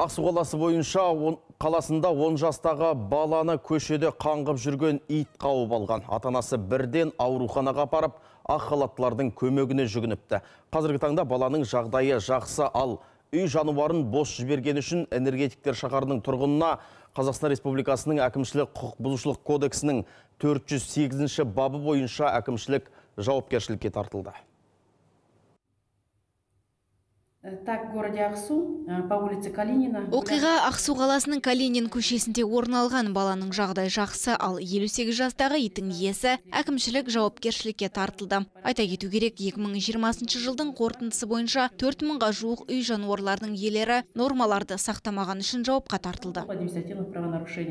Ақсу қаласы бойынша қаласында 10 жастағы баланы көшеде қаңғып жүрген ит қауып алған. Атанасы бірден ауруханаға апарып, ақ көмегіне жүгініпті. Қазіргі таңда баланың жағдайы жақсы ал үй жануарын бос жіберген үшін энергетиктер шақарының тұрғынына Қазақстан Республикасының әкімшілік құқық бұзушылық кодексінің 408 бабы бойынша әкімшілік жауапкершілікке тартылды. Э, так городе ақсу э, по улице калинина оқиға ақсу қаласының калинин көшесінде орын алған баланың жағдай жақсы ал 58 жастағы иттің иесі әкімшілік жауапкершілікке тартылды айта кету керек 2020 жылдың қорытындысы бойынша төрт мыңға жуық үй жануарларының иелері нормаларды сақтамаған үшін жауапқа тартылды